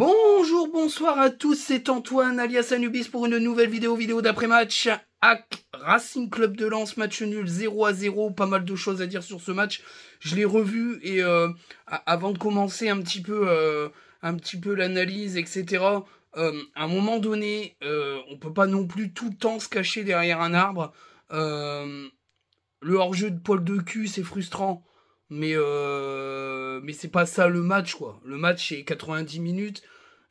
Bonjour, bonsoir à tous, c'est Antoine alias Anubis pour une nouvelle vidéo, vidéo d'après-match. Hack Racing Club de Lens, match nul 0 à 0, pas mal de choses à dire sur ce match. Je l'ai revu et euh, avant de commencer un petit peu, euh, un petit peu l'analyse, etc. Euh, à un moment donné, on peut pas non plus tout le temps se cacher derrière un arbre. le hors-jeu de poil de cul, c'est frustrant. Mais, euh, mais c'est pas ça le match, quoi. Le match, c'est 90 minutes.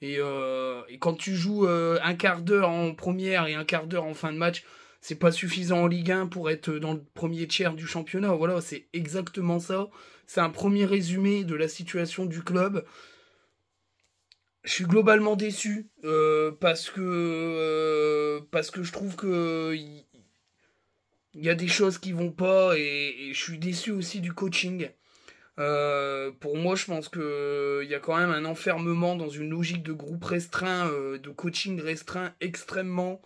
Et, euh, et, quand tu joues euh, un quart d'heure en première et un quart d'heure en fin de match, c'est pas suffisant en Ligue 1 pour être dans le premier tiers du championnat. Voilà, c'est exactement ça. C'est un premier résumé de la situation du club. Je suis globalement déçu parce que parce que je trouve que il y a des choses qui vont pas et, je suis déçu aussi du coaching. Euh, pour moi, je pense qu'il y a quand même un enfermement dans une logique de groupe restreint, euh, de coaching restreint extrêmement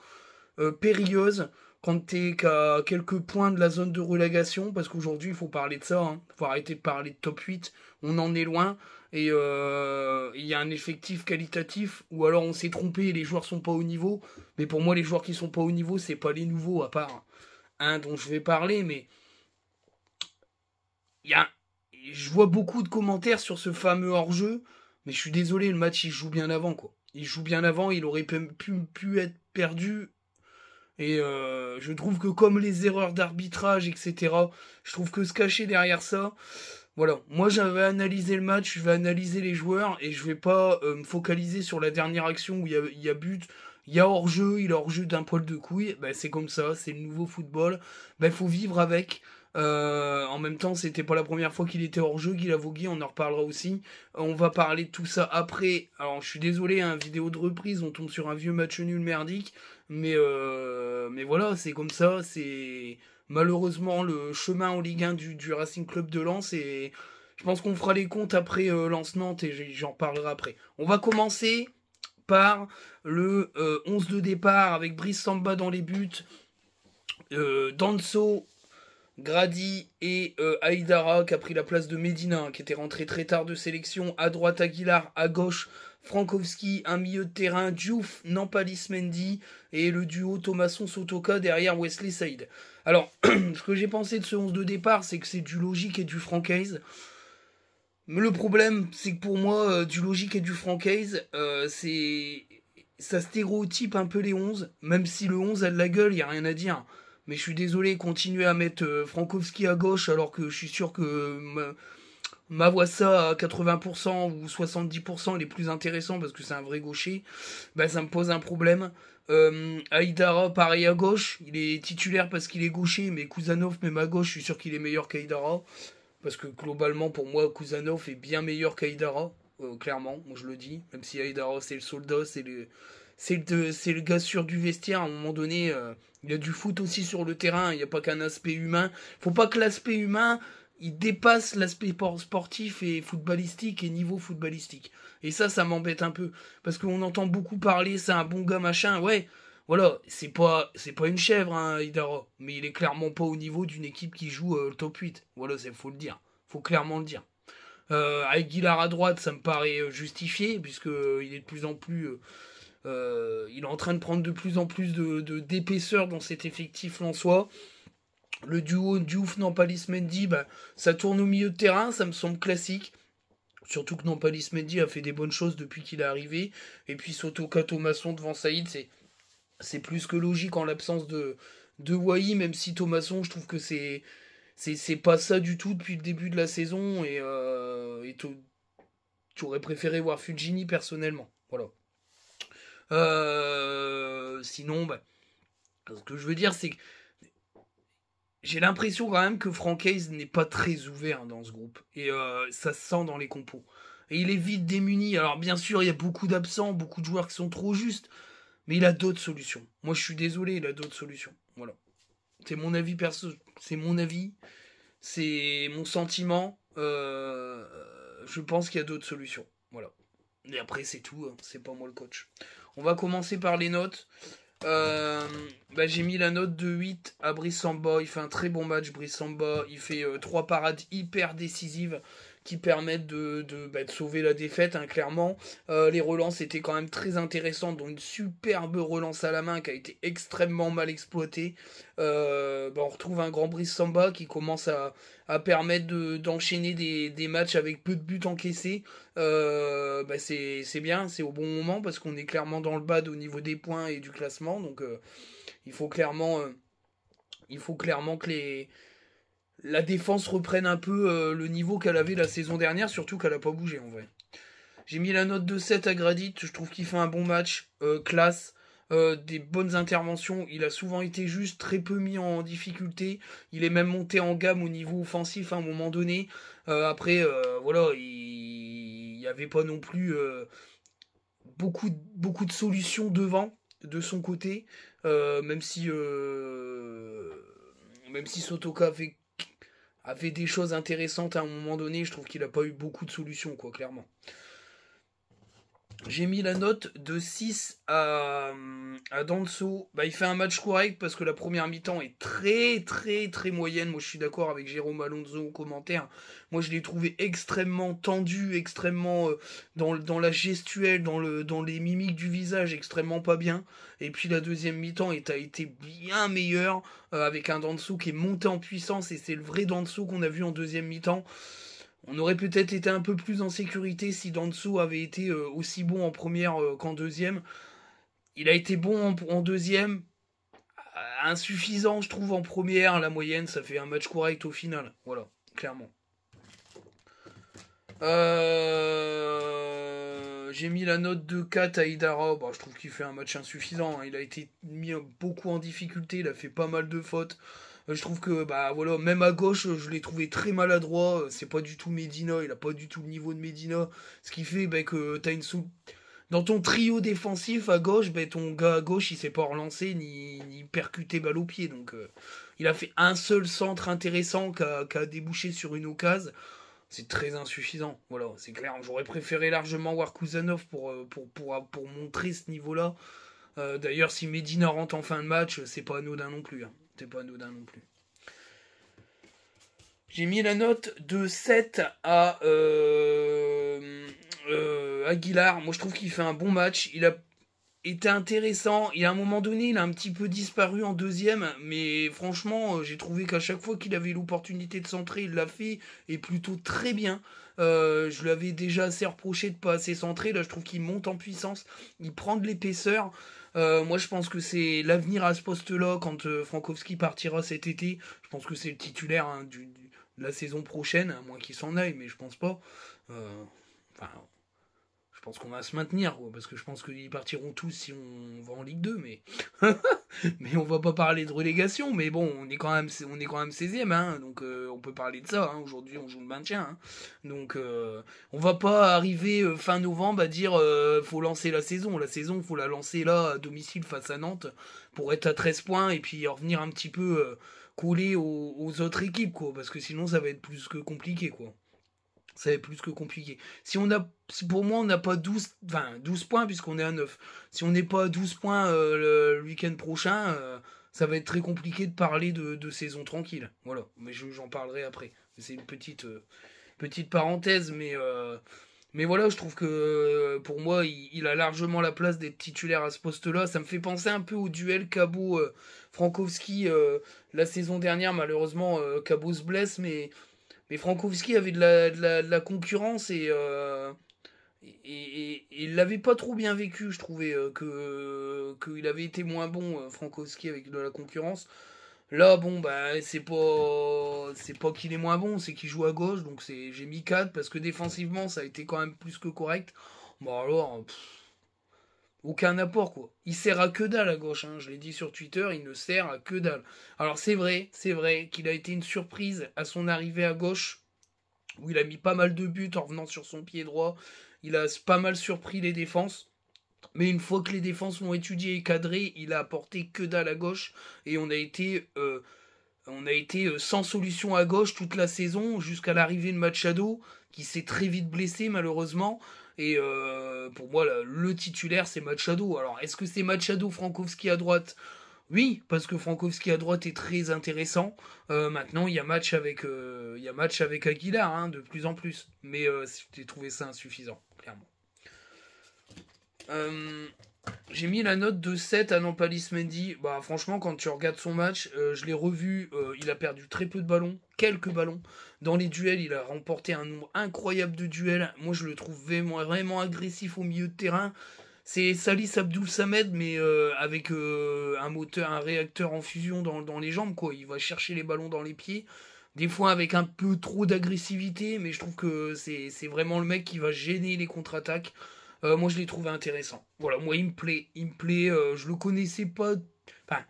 euh, périlleuse quand t'es qu'à quelques points de la zone de relégation, parce qu'aujourd'hui, il faut parler de ça, il hein. faut arrêter de parler de top 8, on en est loin, et il y a un effectif qualitatif, ou alors on s'est trompé et les joueurs sont pas au niveau, mais pour moi, les joueurs qui sont pas au niveau, c'est pas les nouveaux à part. Hein dont je vais parler, mais il y a... je vois beaucoup de commentaires sur ce fameux hors-jeu, mais je suis désolé, le match il joue bien avant quoi. Il joue bien avant, il aurait pu, être perdu. Et euh, je trouve que comme les erreurs d'arbitrage, etc., je trouve que se cacher derrière ça, voilà. Moi, j'avais analysé le match, je vais analyser les joueurs et je vais pas euh, me focaliser sur la dernière action où il y a, but il y a hors-jeu, il est hors-jeu d'un poil de couille. Bah, c'est comme ça, c'est le nouveau football. Il bah, faut vivre avec. Euh, en même temps, c'était pas la première fois qu'il était hors jeu, qu'il a on en reparlera aussi. On va parler de tout ça après. Alors, je suis désolé, hein, vidéo de reprise, on tombe sur un vieux match nul merdique. Mais, euh, mais voilà, c'est comme ça. C'est malheureusement le chemin en Ligue 1 du, du Racing Club de Lens. Et je pense qu'on fera les comptes après euh, Lens-Nantes et j'en parlerai après. On va commencer par le 11 euh, de départ avec Brice Samba dans les buts, euh, Danso, Grady et euh, Aïdara qui a pris la place de Medina, qui était rentré très tard de sélection, à droite Aguilar, à gauche Frankowski, un milieu de terrain, Diouf, Nampalis Mendy et le duo Thomason Sotoka derrière Wesley Saïd. Alors, ce que j'ai pensé de ce 11 de départ, c'est que c'est du logique et du francaise. Mais le problème, c'est que pour moi, du logique et du francaise, c'est ça stéréotype un peu les 11, même si le 11 a de la gueule, il y a rien à dire. Mais je suis désolé, continuer à mettre euh, Frankowski à gauche alors que je suis sûr que ma, voix ça à 80% ou 70% il est plus intéressant parce que c'est un vrai gaucher, bah ça me pose un problème. Euh, Aïdara, pareil à gauche, il est titulaire parce qu'il est gaucher, mais Kuzanov, même à gauche, je suis sûr qu'il est meilleur qu'Aïdara. Parce que globalement, pour moi, Kuzanov est bien meilleur qu'Aïdara. Euh, clairement, je le dis. Même si Aidaro c'est le soldat, c'est le, c'est le, le gars sûr du vestiaire. À un moment donné, euh, il y a du foot aussi sur le terrain. Il n'y a pas qu'un aspect humain. Faut pas que l'aspect humain il dépasse l'aspect sportif et footballistique et niveau footballistique. Et ça, ça m'embête un peu parce qu'on entend beaucoup parler, c'est un bon gars machin. Ouais, voilà, c'est pas c'est pas une chèvre, hein, mais il est clairement pas au niveau d'une équipe qui joue euh, le top 8. Voilà, c'est faut le dire, faut clairement le dire. Euh, Aguilar à droite, ça me paraît euh, justifié, puisque euh, il est de plus en plus. il est en train de prendre de plus en plus d'épaisseur de, d'épaisseur dans cet effectif soi. Le duo Diouf Nampalis Mendy, bah, ça tourne au milieu de terrain, ça me semble classique. Surtout que Nampalis Mendy a fait des bonnes choses depuis qu'il est arrivé. Et puis Sotoka Thomasson devant Saïd, c'est c'est plus que logique en l'absence de de Wai, même si Thomason, je trouve que c'est c'est pas ça du tout depuis le début de la saison et euh, tu aurais préféré voir Fujini personnellement. Voilà. Euh, sinon, bah, ce que je veux dire, c'est que j'ai l'impression quand même que Frank Hayes n'est pas très ouvert dans ce groupe. Et euh, ça se sent dans les compos. Et il est vite démuni. Alors bien sûr, il y a beaucoup d'absents, beaucoup de joueurs qui sont trop justes. Mais il a d'autres solutions. Moi, je suis désolé, il a d'autres solutions. C'est mon avis perso. C'est mon avis. C'est mon sentiment. Euh, je pense qu'il y a d'autres solutions. Voilà. Et après, c'est tout. Hein, c'est pas moi le coach. On va commencer par les notes. Euh, bah, j'ai mis la note de 8 à Brissamba. Il fait un très bon match, Brissamba. Il fait euh, trois parades hyper décisives qui permettent bah, de, sauver la défaite, hein, clairement. Euh, les relances étaient quand même très intéressantes, dont une superbe relance à la main qui a été extrêmement mal exploitée. Euh, bah, on retrouve un Grand Brice Samba qui commence à, permettre d'enchaîner des, des, matchs avec peu de buts encaissés. Euh, bah, c'est bien, c'est au bon moment parce qu'on est clairement dans le bad au niveau des points et du classement. Donc il faut clairement, il faut clairement que les la défense reprenne un peu euh, le niveau qu'elle avait la saison dernière, surtout qu'elle n'a pas bougé en vrai. J'ai mis la note de 7 à Gradit, je trouve qu'il fait un bon match, euh, classe, euh, des bonnes interventions, il a souvent été juste, très peu mis en difficulté, il est même monté en gamme au niveau offensif à un moment donné. après, voilà, il n'y avait pas non plus beaucoup, beaucoup de solutions devant, de son côté, même si... même si Sotoka fait avait des choses intéressantes à un moment donné. Je trouve qu'il n'a pas eu beaucoup de solutions, quoi, clairement. J'ai mis la note de 6 à, à Danso. Bah, il fait un match correct parce que la première mi-temps est très, très, très moyenne. Moi, je suis d'accord avec Jérôme Alonso au commentaire. Moi, je l'ai trouvé extrêmement tendu, extrêmement euh, dans, dans, la gestuelle, dans, le, dans les mimiques du visage, extrêmement pas bien. Et puis, la deuxième mi-temps a été bien meilleure euh, avec un Danso qui est monté en puissance et c'est le vrai Danso qu'on a vu en deuxième mi-temps. On aurait peut-être été un peu plus en sécurité si Danso avait été euh, aussi bon en première euh, qu'en deuxième. Il a été bon en, deuxième, euh, insuffisant, je trouve, en première. La moyenne, ça fait un match correct au final. Voilà, clairement. J'ai mis la note de 4 à Hidara, bah, je trouve qu'il fait un match insuffisant. Hein. Il a été mis beaucoup en difficulté. Il a fait pas mal de fautes. Euh, je trouve que, bah voilà, même à gauche, euh, je l'ai trouvé très maladroit. Euh, c'est pas du tout Medina, il a pas du tout le niveau de Medina. Ce qui fait bah, que t'as une sous. Dans ton trio défensif à gauche, bah, ton gars à gauche, il s'est pas relancé ni, ni percuté balle au pied. Donc, il a fait un seul centre intéressant qui a, débouché sur une occasion. C'est très insuffisant. Voilà, c'est clair. J'aurais préféré largement voir Kuzanov pour, pour, pour, montrer ce niveau-là. D'ailleurs, si Medina rentre en fin de match, c'est pas anodin non plus. Hein. C'était pas anodin non plus. J'ai mis la note de 7 à euh, euh, Aguilar. Moi, je trouve qu'il fait un bon match. Il a été intéressant. Il à un moment donné, il a un petit peu disparu en deuxième. Mais franchement, euh, j'ai trouvé qu'à chaque fois qu'il avait l'opportunité de centrer, il l'a fait. Et plutôt très bien. Euh, je l'avais déjà assez reproché de pas assez centrer. Là, je trouve qu'il monte en puissance. Il prend de l'épaisseur. Euh, moi, je pense que c'est l'avenir à ce poste-là quand euh, Frankowski partira cet été. Je pense que c'est le titulaire hein, du, de la saison prochaine, à moins qu'il s'en aille, mais je pense pas. Euh, enfin, je pense qu'on va se maintenir, quoi, parce que je pense qu'ils partiront tous si on va en Ligue 2, mais mais on va pas parler de relégation, mais bon, on est quand même on est quand même 16e, hein, donc euh, on peut parler de ça. Hein, aujourd'hui, on joue le maintien, hein. donc euh, on va pas arriver euh, fin novembre à dire faut lancer la saison. La saison, faut la lancer là à domicile face à Nantes pour être à 13 points et puis revenir un petit peu coller aux, aux, autres équipes, quoi, parce que sinon ça va être plus que compliqué, quoi ça c'est plus que compliqué. Si on a, pour moi, on n'a pas 12, enfin points, puisqu'on est à 9. Si on n'est pas à 12 points euh, le, week-end prochain, euh, ça va être très compliqué de parler de, de saison tranquille. Voilà, mais j'en parlerai après. C'est une petite, euh, petite parenthèse, mais, mais voilà, je trouve que pour moi, il, a largement la place d'être titulaire à ce poste-là. Ça me fait penser un peu au duel Cabo-Frankowski la saison dernière. Malheureusement, Cabo se blesse, mais mais Frankowski avait de la, concurrence euh, et, et, il l'avait pas trop bien vécu, je trouvais, euh, que euh, qu'il avait été moins bon, Frankowski, avec de la concurrence. Là, bon, bah, c'est pas, c'est pas qu'il est moins bon, c'est qu'il joue à gauche, donc c'est, j'ai mis 4 parce que défensivement, ça a été quand même plus que correct. Bon, alors, aucun apport, quoi. Il sert à que dalle à gauche, hein. je l'ai dit sur Twitter, il ne sert à que dalle. Alors c'est vrai, c'est vrai qu'il a été une surprise à son arrivée à gauche, où il a mis pas mal de buts en revenant sur son pied droit. Il a pas mal surpris les défenses. Mais une fois que les défenses l'ont étudié et cadré, il a apporté que dalle à gauche. Et on a été euh, on a été euh, sans solution à gauche toute la saison jusqu'à l'arrivée de Machado, qui s'est très vite blessé malheureusement. Et euh, pour moi, le titulaire, c'est Machado. Alors, est-ce que c'est Machado, Frankowski à droite oui, parce que Frankowski à droite est très intéressant. Euh, maintenant, il y a match avec, a match avec Aguilar, hein, de plus en plus. Mais j'ai trouvé ça insuffisant, clairement. J'ai mis la note de 7 à Nampalis Mendy. Bah, franchement, quand tu regardes son match, euh, je l'ai revu. Euh, il a perdu très peu de ballons, quelques ballons. Dans les duels, il a remporté un nombre incroyable de duels. Moi, je le trouve vraiment, vraiment agressif au milieu de terrain. C'est Salis Abdul Samed, mais euh, avec un moteur, un réacteur en fusion dans, dans, les jambes. quoi. Il va chercher les ballons dans les pieds. Des fois avec un peu trop d'agressivité, mais je trouve que c'est vraiment le mec qui va gêner les contre-attaques. Euh, moi, je l'ai trouvé intéressant. Voilà, moi, il me plaît. Il me plaît. Euh, je le connaissais pas. Enfin,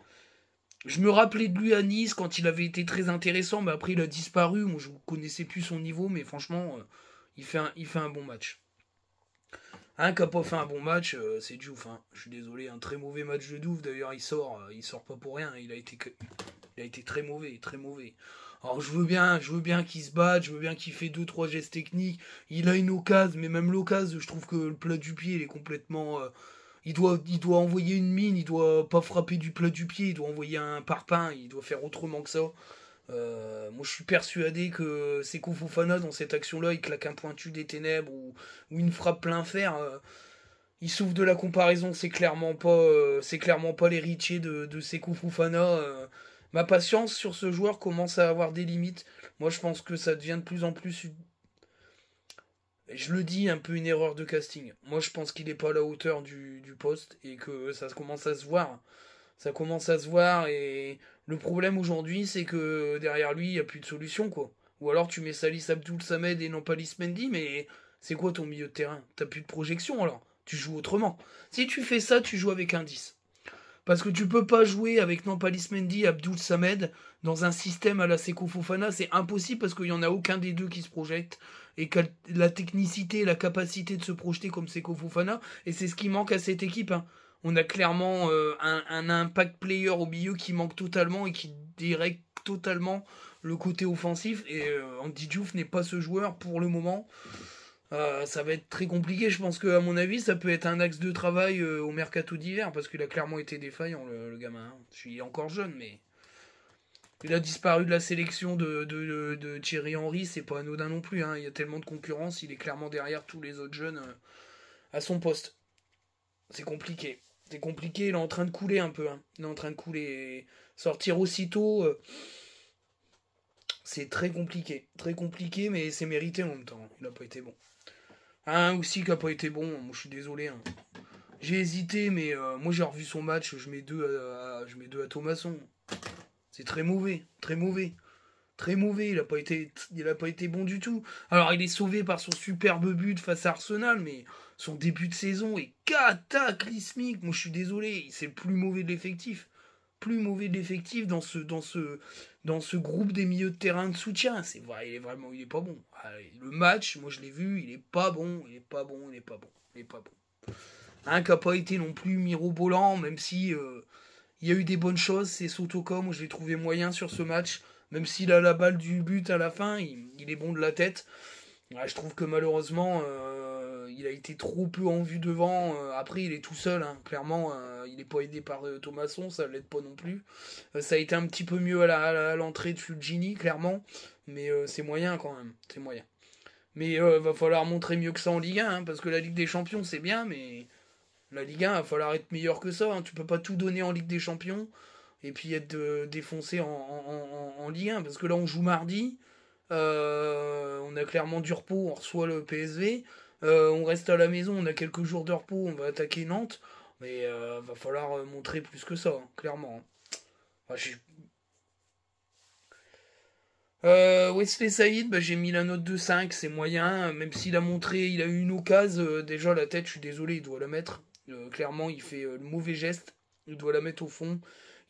je me rappelais de lui à Nice quand il avait été très intéressant, mais après, il a disparu. Moi, je connaissais plus son niveau, mais franchement, euh, il, fait un, il fait un bon match. Un qui n'a pas fait un bon match, c'est du Hein. Je suis désolé, un très mauvais match de douf. D'ailleurs, il sort, il sort pas pour rien. Il a été, il a été très mauvais, très mauvais. Alors je veux bien, je veux bien qu'il se batte, je veux bien qu'il fait deux trois gestes techniques. Il a une occasion, mais même l'occasion, je trouve que le plat du pied, il est complètement. Euh, il doit, il doit envoyer une mine, il doit pas frapper du plat du pied, il doit envoyer un parpaing, il doit faire autrement que ça. Euh, moi, je suis persuadé que Sekou Fofana, dans cette action-là, il claque un pointu des ténèbres ou, une frappe plein fer. Euh, il souffre de la comparaison, c'est clairement pas, c'est clairement pas l'héritier de, de Fofana ma patience sur ce joueur commence à avoir des limites. Moi, je pense que ça devient de plus en plus. Je le dis, un peu une erreur de casting. Moi, je pense qu'il n'est pas à la hauteur du, du, poste et que ça commence à se voir. Ça commence à se voir et le problème aujourd'hui, c'est que derrière lui, il n'y a plus de solution, quoi. Ou alors tu mets Salis Abdul Samed et non pas Lismendi, mais c'est quoi ton milieu de terrain T'as plus de projection alors Tu joues autrement. Si tu fais ça, tu joues avec un 10. Parce que tu peux pas jouer avec Nampalis Mendy, Abdul Samed dans un système à la Seko Fofana. C'est impossible parce qu'il n'y en a aucun des deux qui se projette. Et la technicité, la capacité de se projeter comme Seko Fofana. Et c'est ce qui manque à cette équipe. Hein. On a clairement euh, un, impact player au milieu qui manque totalement et qui directe totalement le côté offensif. Et euh, Andy n'est pas ce joueur pour le moment. Ah, ça va être très compliqué. Je pense que, à mon avis, ça peut être un axe de travail euh, au mercato d'hiver parce qu'il a clairement été défaillant, le, gamin. Hein. Je suis encore jeune, mais il a disparu de la sélection de, Thierry Henry. C'est pas anodin non plus. Hein. Il y a tellement de concurrence. Il est clairement derrière tous les autres jeunes euh, à son poste. C'est compliqué. C'est compliqué. Il est en train de couler un peu. Hein. Il est en train de couler. sortir aussitôt euh, c'est très compliqué. Très compliqué, mais c'est mérité en même temps. Il n'a pas été bon. Un hein, aussi qui n'a pas été bon, hein, Moi je suis désolé. Hein. J'ai hésité, mais euh, moi j'ai revu son match, je mets deux à, je mets deux à Thomasson. C'est très mauvais, très mauvais. Très mauvais, il n'a pas, été, il a pas été bon du tout. Alors il est sauvé par son superbe but face à Arsenal, mais son début de saison est cataclysmique. Moi je suis désolé, c'est le plus mauvais de l'effectif. Plus mauvais de l'effectif dans ce, dans ce, dans ce groupe des milieux de terrain de soutien. C'est vrai, il est vraiment, il est pas bon. le match, moi je l'ai vu, il est pas bon, il est pas bon, il est pas bon, il est pas bon. Hein, qui n'a pas été non plus mirobolant, même si euh, il y a eu des bonnes choses. C'est Sotocom où je l'ai trouvé moyen sur ce match, même s'il a la balle du but à la fin, il, est bon de la tête. je trouve que malheureusement, euh, euh, il a été trop peu en vue devant. Euh, après, il est tout seul, hein. clairement. Euh, il n'est pas aidé par Thomasson, ça l'aide pas non plus. ça a été un petit peu mieux à l'entrée de Fulgini, clairement. Mais c'est moyen quand même. C'est moyen. Mais il va falloir montrer mieux que ça en Ligue 1, hein, parce que la Ligue des Champions, c'est bien, mais la Ligue 1, va falloir être meilleur que ça. Tu hein. Tu peux pas tout donner en Ligue des Champions et puis être défoncé en, en, Ligue 1, parce que là, on joue mardi, on a clairement du repos, on reçoit le PSV. Euh, on reste à la maison, on a quelques jours de repos, on va attaquer Nantes. Mais euh, va falloir euh, montrer plus que ça, hein, clairement. Hein. Enfin, Wesley Saïd, bah, j'ai mis la note de 5, c'est moyen. Même s'il a montré, il a eu une occasion. déjà, la tête, je suis désolé, il doit la mettre. clairement, il fait le mauvais geste. Il doit la mettre au fond.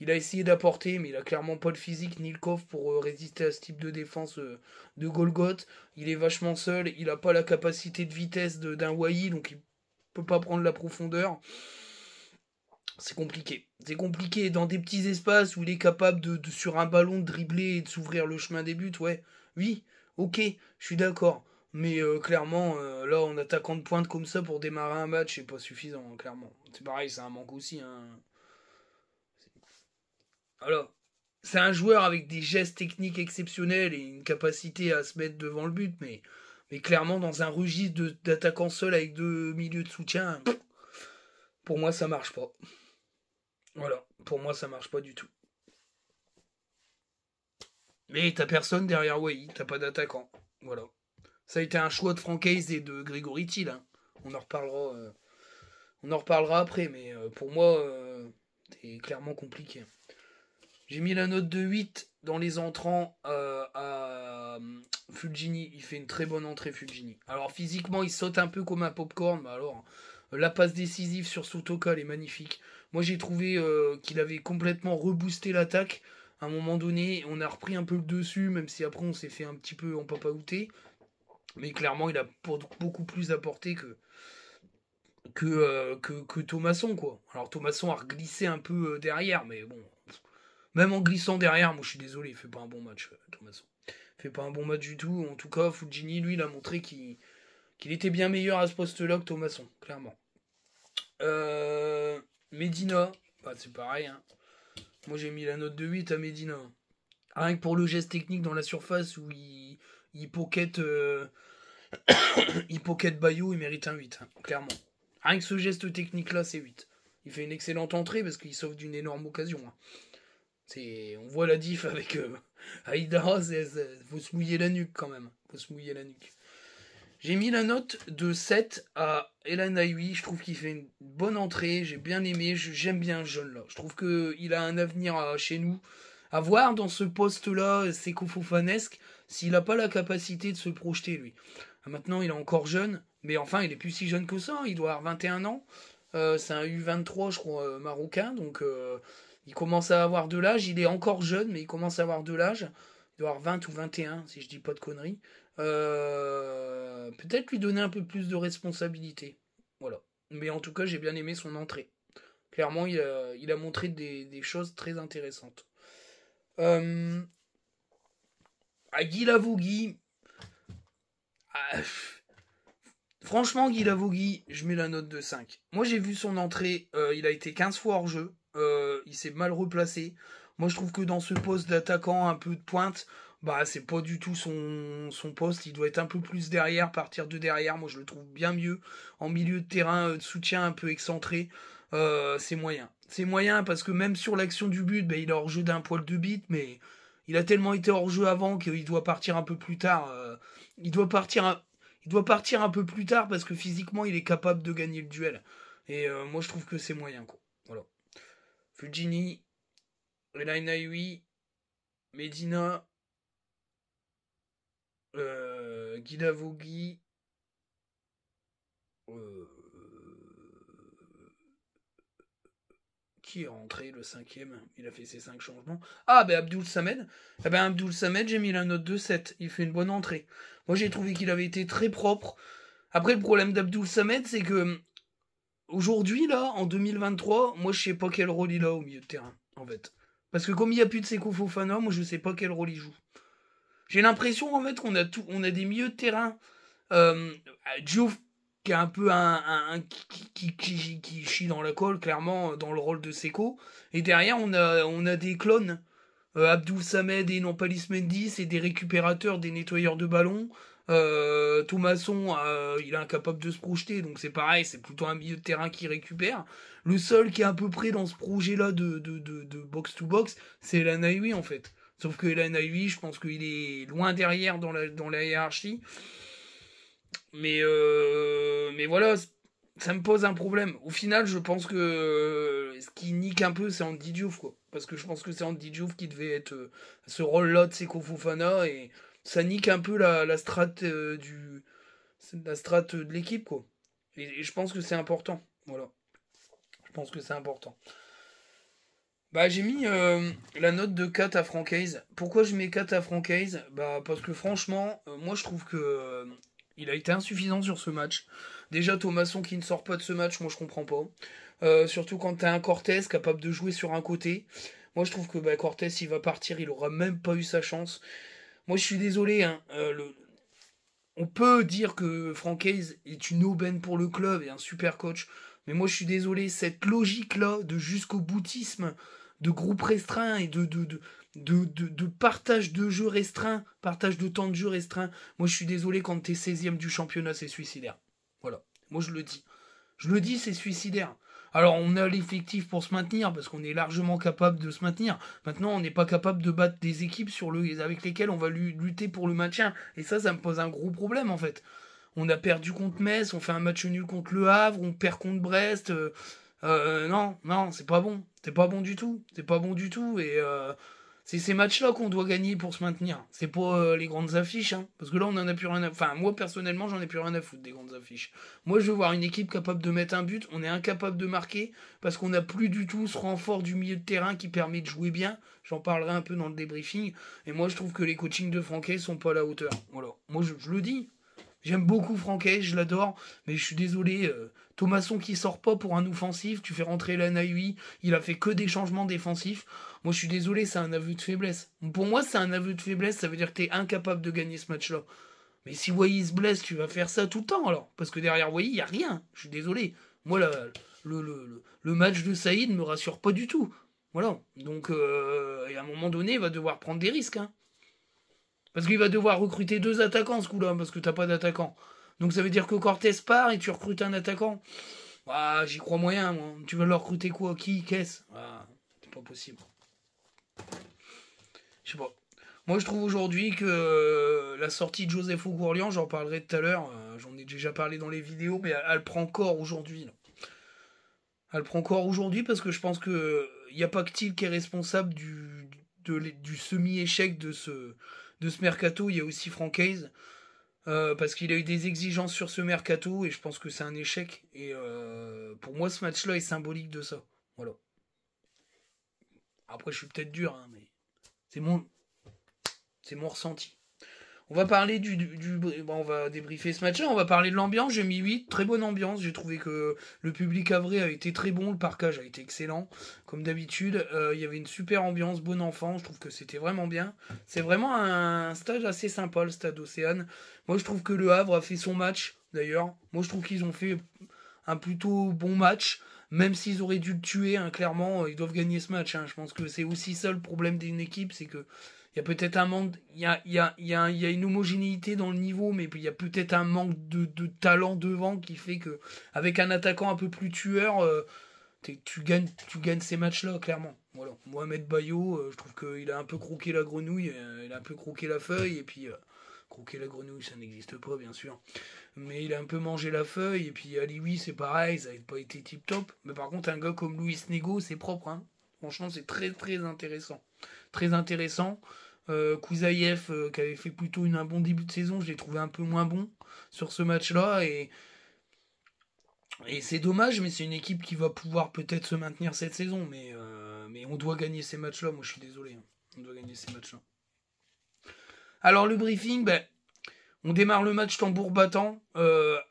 Il a essayé d'apporter, mais il a clairement pas le physique ni le coffre pour euh, résister à ce type de défense euh, de Golgoth. Il est vachement seul, il n'a pas la capacité de vitesse d'un Wai, donc il peut pas prendre la profondeur. C'est compliqué. C'est compliqué dans des petits espaces où il est capable de, sur un ballon de dribbler et de s'ouvrir le chemin des buts. Ouais, oui, ok, je suis d'accord. Mais euh, clairement, là, en attaquant de pointe comme ça pour démarrer un match, c'est pas suffisant, hein, clairement. C'est pareil, c'est un manque aussi. Hein. Alors, c'est un joueur avec des gestes techniques exceptionnels et une capacité à se mettre devant le but, mais, mais clairement, dans un registre d'attaquant seul avec deux milieux de soutien, pour moi, ça marche pas. Voilà, pour moi, ça marche pas du tout. Mais t'as personne derrière tu t'as pas d'attaquant. Voilà. Ça a été un choix de Francaise et de Grégory Thiel. Hein. On en reparlera. Euh, on en reparlera après, mais euh, pour moi, euh, c'est clairement compliqué. J'ai mis la note de 8 dans les entrants euh, à euh, Fulgini. Il fait une très bonne entrée, Fulgini. Alors, physiquement, il saute un peu comme un popcorn. Mais alors, euh, la passe décisive sur Sotoka, elle est magnifique. Moi, j'ai trouvé qu'il avait complètement reboosté l'attaque. À un moment donné, on a repris un peu le dessus, même si après, on s'est fait un petit peu en papaouté. Mais clairement, il a beaucoup plus apporté que, que, que, Thomasson, quoi. Alors, Thomasson a reglissé un peu derrière, mais bon, même en glissant derrière, moi je suis désolé, il fait pas un bon match, euh, Thomason. Il fait pas un bon match du tout. En tout cas, Fujini, lui, il a montré qu'il était bien meilleur à ce poste-là que Thomason, clairement. Euh, Medina, bah, c'est pareil. Hein. Moi j'ai mis la note de 8 à Medina. Rien que pour le geste technique dans la surface où il, pocket. Euh, il Bayou, il mérite un 8, hein, clairement. Rien que ce geste technique là, c'est 8. Il fait une excellente entrée parce qu'il sauve d'une énorme occasion. Hein on voit la diff avec euh, Aïda il faut se mouiller la nuque quand même. Faut se mouiller la nuque. J'ai mis la note de 7 à Elan Ayoui. Je trouve qu'il fait une bonne entrée. J'ai bien aimé. J'aime bien le jeune là. Je trouve qu'il a un avenir chez nous. À voir dans ce poste là, c'est Kofofanesque, s'il n'a pas la capacité de se projeter lui. Maintenant, il est encore jeune. Mais enfin, il est plus si jeune que ça. Hein. Il doit avoir 21 ans. Euh, c'est un U23, je crois, euh, marocain. Donc. Il commence à avoir de l'âge, il est encore jeune, mais il commence à avoir de l'âge. Il doit avoir 20 ou 21, si je dis pas de conneries. Euh, peut-être lui donner un peu plus de responsabilité. Voilà. Mais en tout cas, j'ai bien aimé son entrée. Clairement, il a, montré des, choses très intéressantes. Euh, à Guy ah, franchement, Guy je mets la note de 5. Moi, j'ai vu son entrée. Euh, il a été 15 fois hors jeu. Euh, il s'est mal replacé. Moi, je trouve que dans ce poste d'attaquant un peu de pointe, bah c'est pas du tout son, son poste. Il doit être un peu plus derrière, partir de derrière. Moi, je le trouve bien mieux en milieu de terrain euh, de soutien un peu excentré. Euh, c'est moyen. C'est moyen parce que même sur l'action du but, bah, il est hors jeu d'un poil de bite, mais il a tellement été hors jeu avant qu'il doit partir un peu plus tard. Euh, il doit partir. Un, il doit partir un peu plus tard parce que physiquement, il est capable de gagner le duel. Et moi, je trouve que c'est moyen. Fujini, Elaine Medina, euh, Guidavogi, euh, qui est rentré le cinquième Il a fait ses cinq changements. Ah, ben Abdul Samed. Eh ben Abdul Samed, j'ai mis la note de 7. Il fait une bonne entrée. Moi, j'ai trouvé qu'il avait été très propre. Après, le problème d'Abdoul Samed, c'est que Aujourd'hui, là, en 2023, moi, je sais pas quel rôle il a au milieu de terrain, en fait. Parce que comme il n'y a plus de Sekou Fofana, moi, je sais pas quel rôle il joue. J'ai l'impression, en fait, qu'on a, tout, on a des milieux de terrain. Euh, qui est un peu un, qui, chie dans la colle, clairement, dans le rôle de Seco. Et derrière, on a, on a des clones. Euh, Abdou Samed et non Palis Mendy, c'est des récupérateurs, des nettoyeurs de ballons. Euh, Thomasson, euh, il est incapable de se projeter, donc c'est pareil, c'est plutôt un milieu de terrain qui récupère. Le seul qui est à peu près dans ce projet-là de, de, de, box to box, c'est Elan en fait. Sauf que Elan je pense qu'il est loin derrière dans la, hiérarchie. Mais, euh, mais voilà, ça me pose un problème. Au final, je pense que euh, ce qui nique un peu, c'est Andy Diouf, quoi. Parce que je pense que c'est Andy Diouf qui devait être ce rôle-là de Seko Fofana et ça nique un peu la, strate euh, la de l'équipe quoi. Et, je pense que c'est important. Voilà. Je pense que c'est important. Bah j'ai mis euh, la note de 4 à Francaise. Pourquoi je mets 4 à Francaise Bah parce que franchement, euh, moi je trouve que il a été insuffisant sur ce match. Déjà Thomason qui ne sort pas de ce match, moi je comprends pas. surtout quand as un Cortez capable de jouer sur un côté. Moi je trouve que bah, Cortez il va partir, il aura même pas eu sa chance. Moi, je suis désolé. Hein, euh, on peut dire que Frank Hayes est une aubaine pour le club et un super coach. Mais moi, je suis désolé. Cette logique-là de jusqu'au boutisme, de groupe restreint et de, partage de jeu restreint, partage de temps de jeu restreint. Moi, je suis désolé, quand t'es es 16e du championnat, c'est suicidaire. Voilà, moi je le dis. Je le dis, c'est suicidaire. Alors on a l'effectif pour se maintenir parce qu'on est largement capable de se maintenir. Maintenant on n'est pas capable de battre des équipes sur le, avec lesquelles on va lutter pour le maintien. Et ça, ça me pose un gros problème en fait. On a perdu contre Metz, on fait un match nul contre Le Havre, on perd contre Brest. Euh, euh, non, non, c'est pas bon. C'est pas bon du tout. C'est pas bon du tout. Et euh, c'est ces matchs-là qu'on doit gagner pour se maintenir. C'est pas euh, les grandes affiches, hein. parce que là on n'en a plus rien à. Enfin, moi personnellement, j'en ai plus rien à foutre des grandes affiches. Moi, je veux voir une équipe capable de mettre un but. On est incapable de marquer parce qu'on n'a plus du tout ce renfort du milieu de terrain qui permet de jouer bien. J'en parlerai un peu dans le débriefing. Et moi, je trouve que les coachings de Franquet sont pas à la hauteur. Voilà. Moi, je, le dis. J'aime beaucoup Franquet, je l'adore, mais je suis désolé. Euh, Thomason qui sort pas pour un offensif, tu fais rentrer Lanahui, il a fait que des changements défensifs. Moi, je suis désolé, c'est un aveu de faiblesse. Pour moi, c'est un aveu de faiblesse, ça veut dire que tu es incapable de gagner ce match-là. Mais si Wai se blesse, tu vas faire ça tout le temps alors. Parce que derrière Wai, il n'y a rien. Je suis désolé. Moi, le, le, le, match de Saïd me rassure pas du tout. Voilà. Donc, euh, à un moment donné, il va devoir prendre des risques. Hein. Parce qu'il va devoir recruter deux attaquants ce coup-là, parce que t'as pas d'attaquants. Donc ça veut dire que Cortez part et tu recrutes un attaquant. Ah, j'y crois moyen, Tu veux leur recruter quoi Qui Qu'est-ce ah, C'est pas possible. Je sais pas. Moi, je trouve aujourd'hui que euh, la sortie de Joseph O'Gourlian, j'en parlerai tout à l'heure, euh, j'en ai déjà parlé dans les vidéos, mais elle, prend corps aujourd'hui. Elle prend corps aujourd'hui parce que je pense que il n'y a pas que Thiel qui est responsable du, du semi-échec de ce, de ce mercato, il y a aussi Francaise. Euh, parce qu'il a eu des exigences sur ce mercato et je pense que c'est un échec. Et euh, pour moi, ce match-là est symbolique de ça. Voilà. Après, je suis peut-être dur, hein, mais c'est mon, c'est mon ressenti. On va parler du, on va débriefer ce match-là. On va parler de l'ambiance. J'ai mis 8, très bonne ambiance. J'ai trouvé que le public vrai a été très bon, le parcage a été excellent, comme d'habitude. Euh, il y avait une super ambiance, bon enfant. Je trouve que c'était vraiment bien. C'est vraiment un stade assez sympa, le stade Océane. Moi, je trouve que le Havre a fait son match. D'ailleurs, moi, je trouve qu'ils ont fait un plutôt bon match même s'ils auraient dû le tuer, hein, clairement, ils doivent gagner ce match. Hein. Je pense que c'est aussi ça le problème d'une équipe, c'est que il y a peut-être un manque, il y a, y, a, y, a, y a, une homogénéité dans le niveau, mais il y a peut-être un manque de, de, talent devant qui fait que, avec un attaquant un peu plus tueur, euh, tu, gagnes, tu gagnes ces matchs-là, clairement. Voilà. Mohamed Bayo, euh, je trouve qu'il a un peu croqué la grenouille, euh, il a un peu croqué la feuille, et puis croquer la grenouille, ça n'existe pas, bien sûr. Mais il a un peu mangé la feuille, et puis Alioui, c'est pareil, ça n'a pas été tip top. Mais par contre, un gars comme Luis Nego, c'est propre, hein. Franchement, c'est très très intéressant. Très intéressant. Euh, Kouzaïev euh, qui avait fait plutôt un bon début de saison, je l'ai trouvé un peu moins bon sur ce match-là. Et, c'est dommage, mais c'est une équipe qui va pouvoir peut-être se maintenir cette saison. Mais, euh, on doit gagner ces matchs-là. Moi, je suis désolé. Hein. On doit gagner ces matchs-là. Alors, le briefing, ben, on démarre le match tambour battant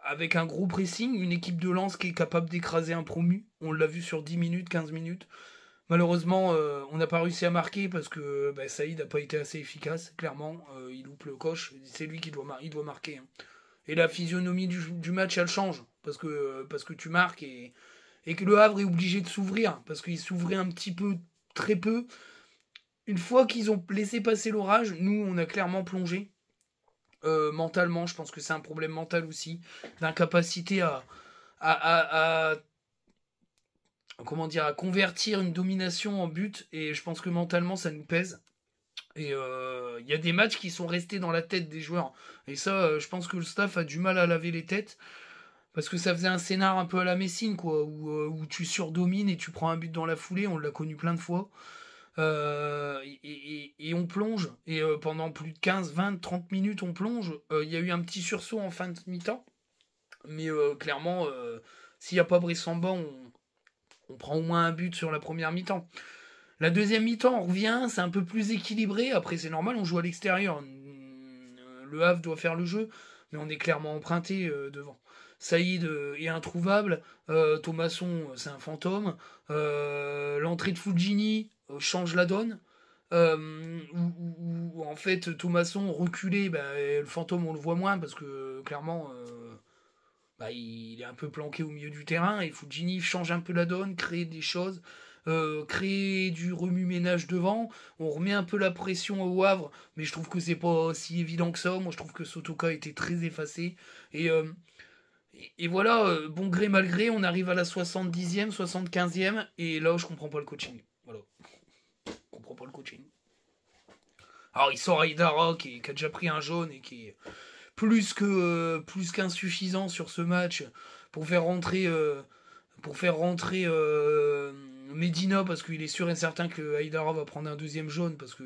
avec un gros pressing. Une équipe de lance qui est capable d'écraser un promu. On l'a vu sur 10 minutes, 15 minutes. Malheureusement, euh, on n'a pas réussi à marquer parce que bah, Saïd n'a pas été assez efficace, clairement. Euh, il loupe le coche, c'est lui qui doit, marquer. Hein. Et la physionomie du, match, elle change parce que, euh, parce que tu marques et, que le Havre est obligé de s'ouvrir parce qu'il s'ouvrait un petit peu, très peu. Une fois qu'ils ont laissé passer l'orage, nous, on a clairement plongé. mentalement, je pense que c'est un problème mental aussi, d'incapacité à, à comment dire, à convertir une domination en but. Et je pense que mentalement, ça nous pèse. Et il euh, y a des matchs qui sont restés dans la tête des joueurs. Et ça, euh, je pense que le staff a du mal à laver les têtes. Parce que ça faisait un scénar un peu à la Messine, quoi, où, euh, tu surdomines et tu prends un but dans la foulée. On l'a connu plein de fois. et, on plonge. Et pendant plus de 15, 20, 30 minutes, on plonge. Il y a eu un petit sursaut en fin de mi-temps. Mais clairement, s'il n'y a pas Brice on, on prend au moins un but sur la première mi-temps. La deuxième mi-temps, on revient, c'est un peu plus équilibré. Après, c'est normal, on joue à l'extérieur. Euh, le Havre doit faire le jeu, mais on est clairement emprunté euh, devant. Saïd euh, est introuvable, Thomason Thomasson, c'est un fantôme. L'entrée de Fujini change la donne. en fait, Thomasson reculé, bah, le fantôme, on le voit moins parce que clairement bah, il est un peu planqué au milieu du terrain et Fujini change un peu la donne, crée des choses. Euh, créer du remue-ménage devant. On remet un peu la pression au Havre, mais je trouve que c'est pas si évident que ça. Moi, je trouve que Sotoka était très effacé. Et, euh, voilà, euh, bon gré, mal gré, on arrive à la 70e, 75e, et là, je comprends pas le coaching. Voilà. Je comprends pas le coaching. Alors, il sort Aidara qui, qui a déjà pris un jaune et qui plus que euh, plus qu'insuffisant sur ce match pour faire rentrer euh, pour faire rentrer euh, Medina parce qu'il est sûr et certain que Haïdara va prendre un deuxième jaune parce que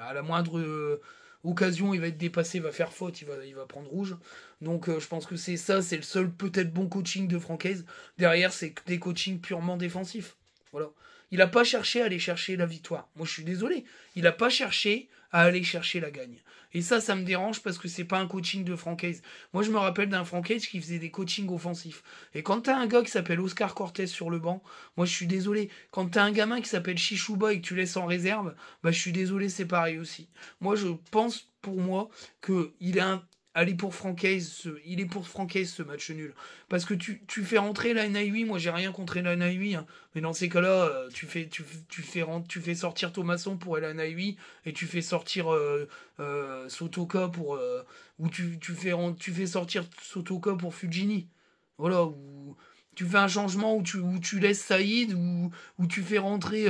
à la moindre occasion, il va être dépassé, il va faire faute, il va, il va prendre rouge. Donc je pense que c'est ça, c'est le seul peut-être bon coaching de Francaise. Derrière, c'est des coachings purement défensifs. Voilà. Il n'a pas cherché à aller chercher la victoire. Moi, je suis désolé. Il n'a pas cherché à aller chercher la gagne. Et ça, ça me dérange parce que c'est pas un coaching de franchise. Moi, je me rappelle d'un franchise qui faisait des coachings offensifs. Et quand t'as un gars qui s'appelle Oscar Cortez sur le banc, moi, je suis désolé. Quand t'as un gamin qui s'appelle Chichouba et que tu laisses en réserve, bah, je suis désolé, c'est pareil aussi. Moi, je pense pour moi il a un Allez pour Francaise, il est pour Francaise ce match nul. Parce que tu, fais rentrer la moi j'ai rien contre la hein. mais dans ces cas-là, euh, tu fais, tu, fais tu fais sortir Thomason pour la et tu fais sortir euh, euh Sotoka pour. Euh, ou tu, tu, fais, tu fais sortir Sotoka pour Fujini. Voilà, ou tu fais un changement ou tu, tu laisses Saïd, ou, ou tu fais rentrer.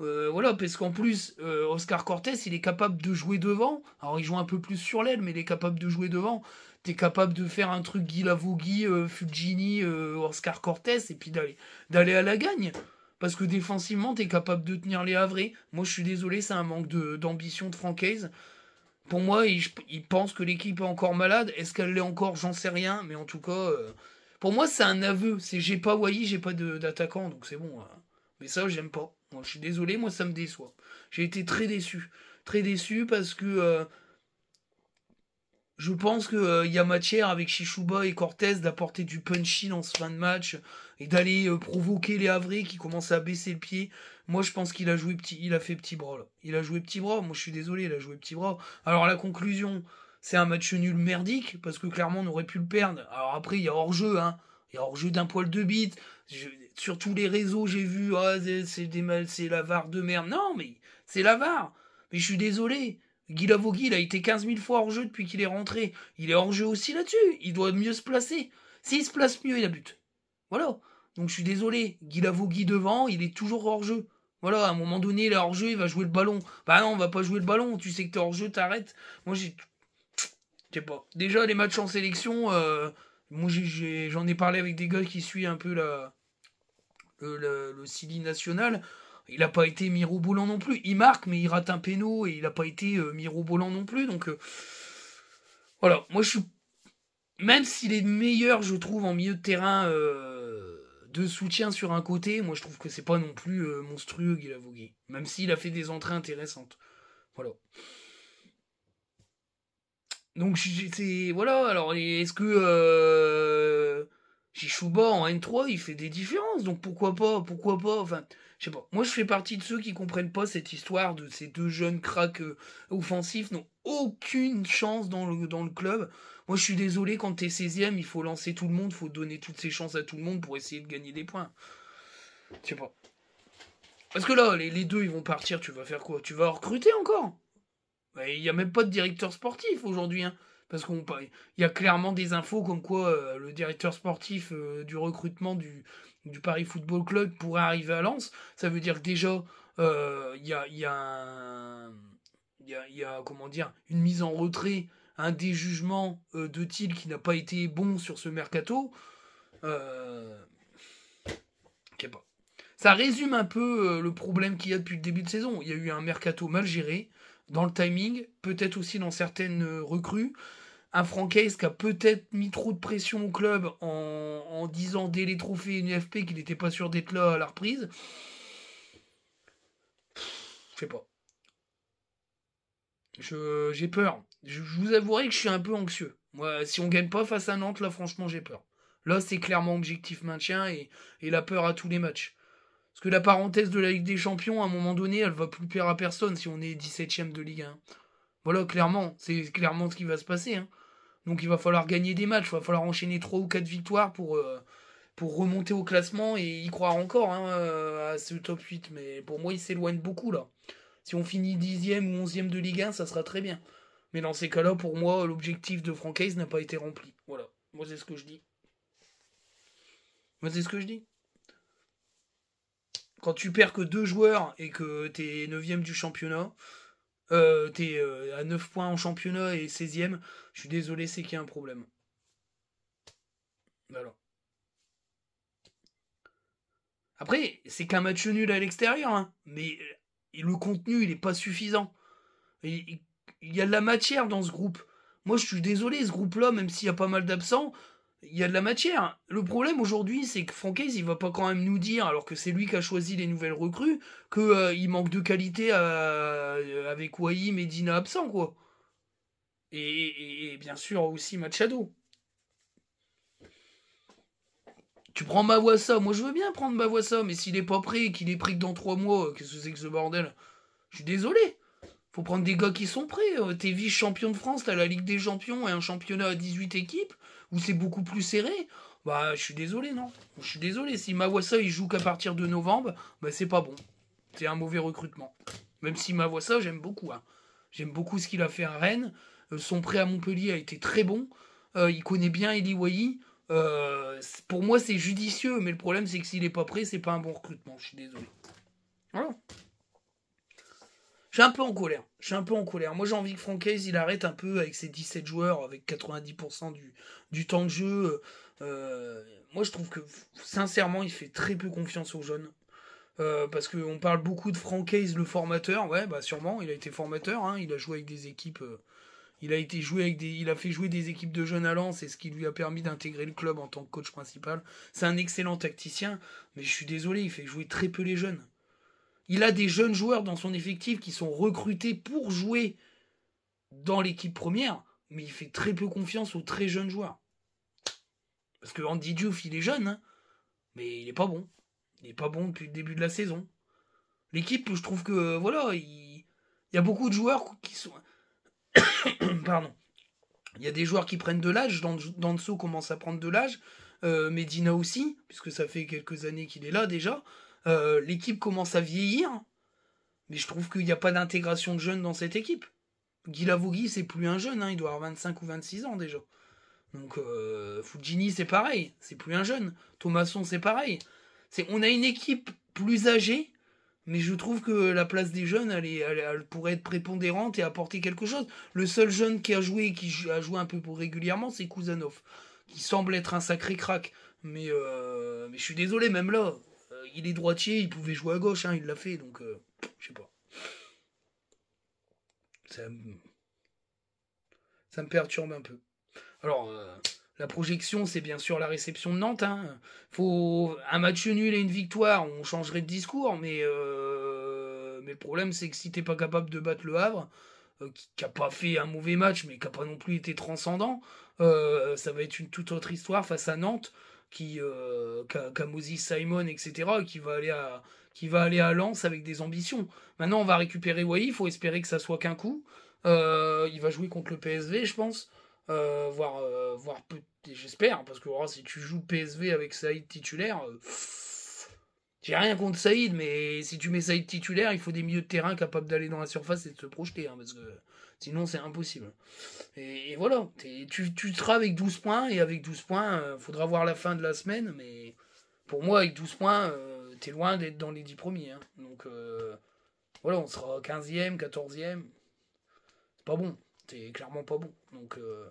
Euh, voilà, parce qu'en plus, euh, Oscar Cortez, il est capable de jouer devant. Alors, il joue un peu plus sur l'aile, mais il est capable de jouer devant. T'es capable de faire un truc Guy Lavogui, euh, euh Oscar Cortez, et puis d'aller à la gagne. Parce que défensivement, t'es capable de tenir les Havrais. Moi, je suis désolé, c'est un manque d'ambition de, francaise. Pour moi, il, pense que l'équipe est encore malade. Est-ce qu'elle l'est encore J'en sais rien. Mais en tout cas, pour moi, c'est un aveu. C'est j'ai pas Wally j'ai pas d'attaquant, donc c'est bon. Hein. Mais ça, j'aime pas je suis désolé, moi ça me déçoit. J'ai été très déçu. Très déçu parce que euh, je pense qu'il euh, y a matière avec Shishuba et Cortez d'apporter du punchy dans ce fin de match et d'aller euh, provoquer les Havrais qui commencent à baisser le pied. Moi, je pense qu'il a joué petit, il a fait petit bras Il a joué petit bras. Moi, je suis désolé, il a joué petit bras. Alors la conclusion, c'est un match nul merdique parce que clairement on aurait pu le perdre. Alors après, il y a hors jeu, hein. Il y a hors jeu d'un poil de bite sur tous les réseaux, j'ai vu, ah, c'est des c'est la de merde. Non, mais c'est la Mais je suis désolé. Guy Lavogui, il a été 15 000 fois hors jeu depuis qu'il est rentré. Il est hors jeu aussi là-dessus. Il doit mieux se placer. S'il se place mieux, il a but. Voilà. Donc je suis désolé. Guy Lavogui devant, il est toujours hors jeu. Voilà, à un moment donné, il est hors jeu, il va jouer le ballon. Bah non, on va pas jouer le ballon. Tu sais que t'es hors jeu, t'arrêtes. Moi, j'ai. Je sais pas. Déjà, les matchs en sélection, euh, moi, j'en ai, ai parlé avec des gars qui suivent un peu la le, le, Silly national, il n'a pas été mirobolant non plus. Il marque, mais il rate un péno et il n'a pas été euh, mirobolant non plus. Donc euh, voilà, moi je suis. Même s'il est meilleur, je trouve, en milieu de terrain euh, de soutien sur un côté, moi je trouve que c'est pas non plus monstrueux Guy vogué Même s'il a fait des entrées intéressantes. Voilà. Donc c'est. Voilà, alors est-ce que Chichouba en N3, il fait des différences, donc pourquoi pas, pourquoi pas, enfin, je sais pas. Moi, je fais partie de ceux qui comprennent pas cette histoire de ces deux jeunes craques euh, offensifs n'ont aucune chance dans le, dans le club. Moi, je suis désolé, quand t'es 16ème, il faut lancer tout le monde, il faut donner toutes ces chances à tout le monde pour essayer de gagner des points. Je sais pas. Parce que là, les, les, deux, ils vont partir, tu vas faire quoi Tu vas recruter encore ben, Il n'y a même pas de directeur sportif aujourd'hui, hein parce qu'il y a clairement des infos comme quoi euh, le directeur sportif euh, du recrutement du, Paris Football Club pourrait arriver à Lens. Ça veut dire que déjà, il y, a, comment dire, une mise en retrait, un déjugement euh, de Thiel qui n'a pas été bon sur ce mercato. Ça résume un peu le problème qu'il y a depuis le début de saison. Il y a eu un mercato mal géré dans le timing, peut-être aussi dans certaines recrues, un Frank qui a peut-être mis trop de pression au club en, en disant dès les trophées NFP qu'il n'était pas sûr d'être là à la reprise. Je sais pas. j'ai peur. Je, vous avouerai que je suis un peu anxieux. Moi, si on gagne pas face à Nantes, là, franchement, j'ai peur. Là, c'est clairement objectif maintien et, la peur à tous les matchs. Parce que la parenthèse de la Ligue des Champions, à un moment donné, elle va plus plaire à personne si on est 17ème de Ligue 1. Voilà, clairement, c'est clairement ce qui va se passer. Hein. Donc il va falloir gagner des matchs, il va falloir enchaîner 3 ou 4 victoires pour, euh, pour remonter au classement et y croire encore hein, euh, à ce top 8. Mais pour moi, il s'éloigne beaucoup là. Si on finit 10e ou 11e de Ligue 1, ça sera très bien. Mais dans ces cas-là, pour moi, l'objectif de Franck n'a pas été rempli. Voilà, moi c'est ce que je dis. Moi c'est ce que je dis. Quand tu perds que deux joueurs et que tu es 9e du championnat, euh, t'es euh, à 9 points en championnat et 16ème, je suis désolé, c'est qu'il y a un problème. Voilà. Après, c'est qu'un match nul à l'extérieur, hein. mais euh, le contenu, il n'est pas suffisant. il y a de la matière dans ce groupe. Moi, je suis désolé, ce groupe-là, même s'il y a pas mal d'absents, il y a de la matière. Le problème aujourd'hui, c'est que Franquez, il va pas quand même nous dire, alors que c'est lui qui a choisi les nouvelles recrues, que euh, il manque de qualité euh, avec avec et Medina absent, quoi. Et, bien sûr aussi Machado. Tu prends ma voix ça. moi je veux bien prendre ma voix ça. mais s'il est pas prêt et qu'il est prêt que dans trois mois, qu'est-ce que c'est que ce bordel Je suis désolé. Faut prendre des gars qui sont prêts. Euh, T'es vice-champion de France, t'as la Ligue des Champions et un championnat à 18 équipes où c'est beaucoup plus serré, bah je suis désolé, non. Je suis désolé. Si ça il joue qu'à partir de novembre, bah c'est pas bon. C'est un mauvais recrutement. Même si ça j'aime beaucoup. Hein. J'aime beaucoup ce qu'il a fait à Rennes. Euh, son prêt à Montpellier a été très bon. Euh, il connaît bien Eli euh, pour moi, c'est judicieux, mais le problème, c'est que s'il n'est pas prêt, c'est pas un bon recrutement. Je suis désolé. Voilà un peu en colère. Je suis un peu en colère. Moi, j'ai envie que Franck Hayes, il arrête un peu avec ses 17 joueurs, avec 90% du, du, temps de jeu. Euh, moi, je trouve que, sincèrement, il fait très peu confiance aux jeunes. Euh, parce qu'on parle beaucoup de Franck Hayes, le formateur. Ouais, bah sûrement, il a été formateur. Hein. il a joué avec des équipes. Euh, il a été joué avec des, il a fait jouer des équipes de jeunes à Lens, et ce qui lui a permis d'intégrer le club en tant que coach principal. C'est un excellent tacticien, mais je suis désolé, il fait jouer très peu les jeunes. Il a des jeunes joueurs dans son effectif qui sont recrutés pour jouer dans l'équipe première, mais il fait très peu confiance aux très jeunes joueurs. Parce que Andy Diouf, il est jeune, hein, mais il n'est pas bon. Il n'est pas bon depuis le début de la saison. L'équipe, je trouve que, euh, voilà, il, y a beaucoup de joueurs qui sont. Pardon. Il y a des joueurs qui prennent de l'âge. Danso commence à prendre de l'âge. Euh, Medina aussi, puisque ça fait quelques années qu'il est là déjà. Euh, l'équipe commence à vieillir, mais je trouve qu'il n'y a pas d'intégration de jeunes dans cette équipe. Guy c'est plus un jeune, hein, il doit avoir 25 ou 26 ans déjà. Donc euh, Fujini, c'est pareil, c'est plus un jeune. Thomasson, c'est pareil. on a une équipe plus âgée, mais je trouve que la place des jeunes, elle, pourrait être prépondérante et apporter quelque chose. Le seul jeune qui a joué et qui a joué un peu pour régulièrement, c'est Kuzanov qui semble être un sacré crack. Mais, euh, mais je suis désolé, même là, il est droitier, il pouvait jouer à gauche, hein, il l'a fait, donc euh, je sais pas. Ça, me perturbe un peu. Alors, euh, la projection, c'est bien sûr la réception de Nantes. Hein. Faut un match nul et une victoire, on changerait de discours, euh, mais, le problème, c'est que si t'es pas capable de battre le Havre, qui, qui, pas fait un mauvais match, mais qui a pas non plus été transcendant, ça va être une toute autre histoire face à Nantes qui euh, Simon, etc., qui va aller à qui va aller à Lens avec des ambitions. Maintenant, on va récupérer Wai, il faut espérer que ça soit qu'un coup. Euh, il va jouer contre le PSV, je pense, euh, voir euh, peut-être, j'espère, parce que oh, si tu joues PSV avec Saïd titulaire, euh, j'ai rien contre Saïd, mais si tu mets Saïd titulaire, il faut des milieux de terrain capables d'aller dans la surface et de se projeter, hein, parce que Sinon, c'est impossible. Et, voilà, tu, seras avec 12 points, et avec 12 points, il euh, faudra voir la fin de la semaine, mais pour moi, avec 12 points, euh, t'es loin d'être dans les 10 premiers. Hein. Donc euh, voilà, on sera 15e, 14e. C'est pas bon, c'est clairement pas bon. Donc, de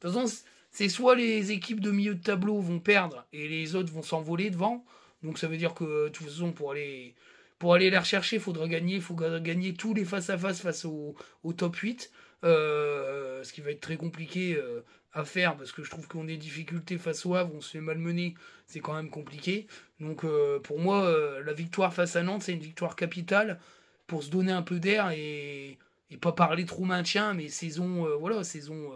toute façon, c'est soit les équipes de milieu de tableau vont perdre, et les autres vont s'envoler devant. Donc ça veut dire que, de toute façon, pour aller pour aller les rechercher, il faudra gagner, il faudra gagner tous les face-à-face face, au, top 8. Euh, ce qui va être très compliqué euh, à faire parce que je trouve qu'on a des difficultés face au Havre, on se fait malmener, c'est quand même compliqué. Donc euh, pour moi, la victoire face à Nantes, c'est une victoire capitale pour se donner un peu d'air et, pas parler trop maintien, mais saison, voilà, saison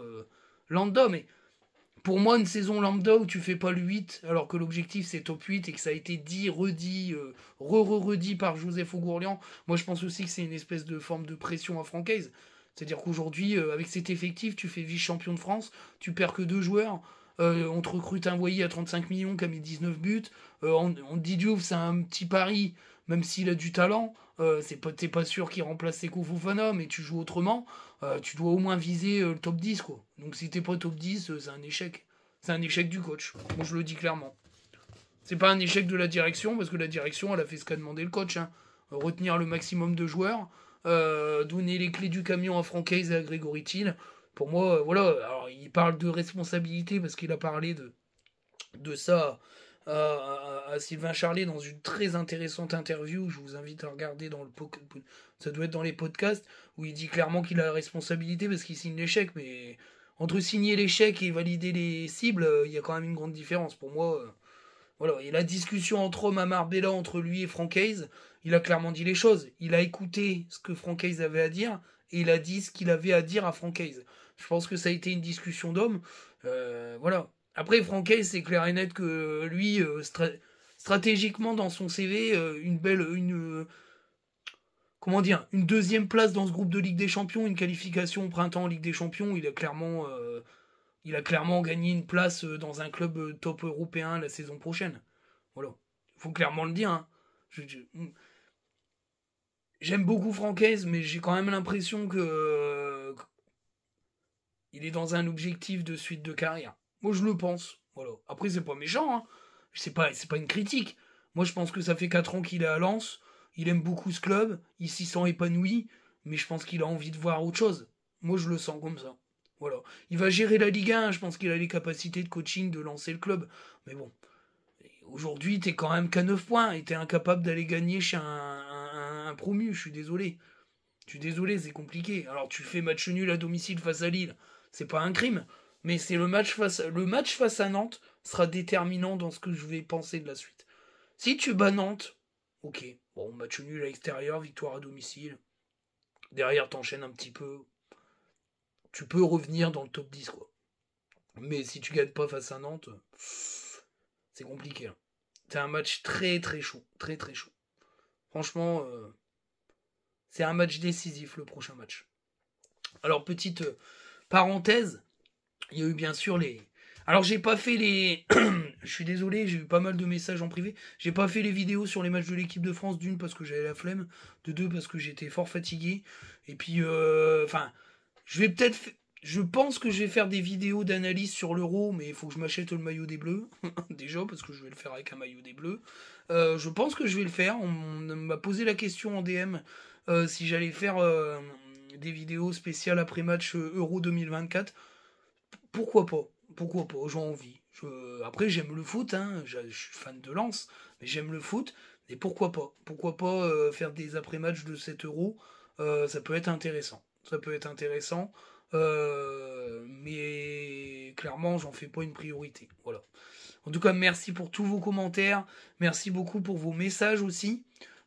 pour moi, une saison lambda où tu fais pas le 8, alors que l'objectif c'est top 8 et que ça a été dit, redit, euh, re-re-redit par Joseph Augourlian, moi je pense aussi que c'est une espèce de forme de pression à Francaise. C'est-à-dire qu'aujourd'hui, euh, avec cet effectif, tu fais vice-champion de France, tu perds que deux joueurs. on euh, te recrute un voyer à 35 millions qui a mis 19 buts. on, te dit ouf, c'est un petit pari, même s'il a du talent. Euh, c'est pas, t'es pas sûr qu'il remplace Seko Fofana, et tu joues autrement, euh, tu dois au moins viser euh, le top 10, quoi. Donc si t'es pas top 10, c'est un échec. C'est un échec du coach. je le dis clairement. C'est pas un échec de la direction, parce que la direction, elle a fait ce qu'a demandé le coach. Hein. Retenir le maximum de joueurs, donner les clés du camion à Franck et à Grégory Thiel. Pour moi, voilà. Alors, il parle de responsabilité, parce qu'il a parlé de, de ça à, Sylvain Charlet dans une très intéressante interview. Je vous invite à regarder dans le ça doit être dans les podcasts où il dit clairement qu'il a la responsabilité parce qu'il signe l'échec. Mais entre signer l'échec et valider les cibles, euh, il y a quand même une grande différence pour moi. Euh. Voilà, et la discussion entre Omar Marbella, entre lui et Frank Hayes, il a clairement dit les choses. Il a écouté ce que Frank Hayes avait à dire et il a dit ce qu'il avait à dire à Frank Hayes. Je pense que ça a été une discussion d'hommes. Euh, voilà, après, Franquet, c'est clair et net que euh, lui, euh, stratégiquement, dans son CV, euh, une belle. Une, comment dire Une deuxième place dans ce groupe de Ligue des Champions, une qualification au printemps en Ligue des Champions, il a clairement. il a clairement gagné une place dans un club top européen la saison prochaine. Voilà. Faut clairement le dire. Hein. Hmm. J'aime beaucoup Francaise, mais j'ai quand même l'impression que il est dans un objectif de suite de carrière. Moi, je le pense. Voilà. Après, c'est pas méchant. Hein. C'est pas, pas une critique. Moi, je pense que ça fait 4 ans qu'il est à Lens. Il aime beaucoup ce club. Il s'y sent épanoui. Mais je pense qu'il a envie de voir autre chose. Moi, je le sens comme ça. Voilà. Il va gérer la Ligue 1. Je pense qu'il a les capacités de coaching de lancer le club. Mais bon. Aujourd'hui, t'es quand même qu'à 9 points et t'es incapable d'aller gagner chez un, un, un promu. Je suis désolé. Je suis désolé, c'est compliqué. Alors, tu fais match nul à domicile face à Lille. C'est pas un crime mais c'est le match face le match face à Nantes sera déterminant dans ce que je vais penser de la suite. Si tu bats Nantes, ok, bon match nul à l'extérieur, victoire à domicile. Derrière t'enchaînes un petit peu, tu peux revenir dans le top 10 quoi. Mais si tu gagnes pas face à Nantes, c'est compliqué. Hein. C'est un match très très chaud, très très chaud. Franchement, euh, c'est un match décisif le prochain match. Alors petite euh, parenthèse, il y a eu bien sûr les. Alors j'ai pas fait les. je suis désolé, j'ai eu pas mal de messages en privé. J'ai pas fait les vidéos sur les matchs de l'équipe de France, d'une parce que j'avais la flemme, de deux parce que j'étais fort fatigué. Et puis, euh, enfin, je vais peut-être. Je pense que je vais faire des vidéos d'analyse sur l'euro, mais il faut que je m'achète le maillot des bleus, déjà, parce que je vais le faire avec un maillot des bleus. Euh, je pense que je vais le faire. On, m'a posé la question en DM euh, si j'allais faire des vidéos spéciales après match Euro 2024 pourquoi pas Pourquoi pas J'ai envie. Après, j'aime le foot, hein, je, suis fan de lance, mais j'aime le foot. Et pourquoi pas Pourquoi pas euh, faire des après-matchs de 7 euros euh, Ça peut être intéressant. Ça peut être intéressant. Euh, mais clairement, j'en fais pas une priorité. Voilà. En tout cas, merci pour tous vos commentaires. Merci beaucoup pour vos messages aussi.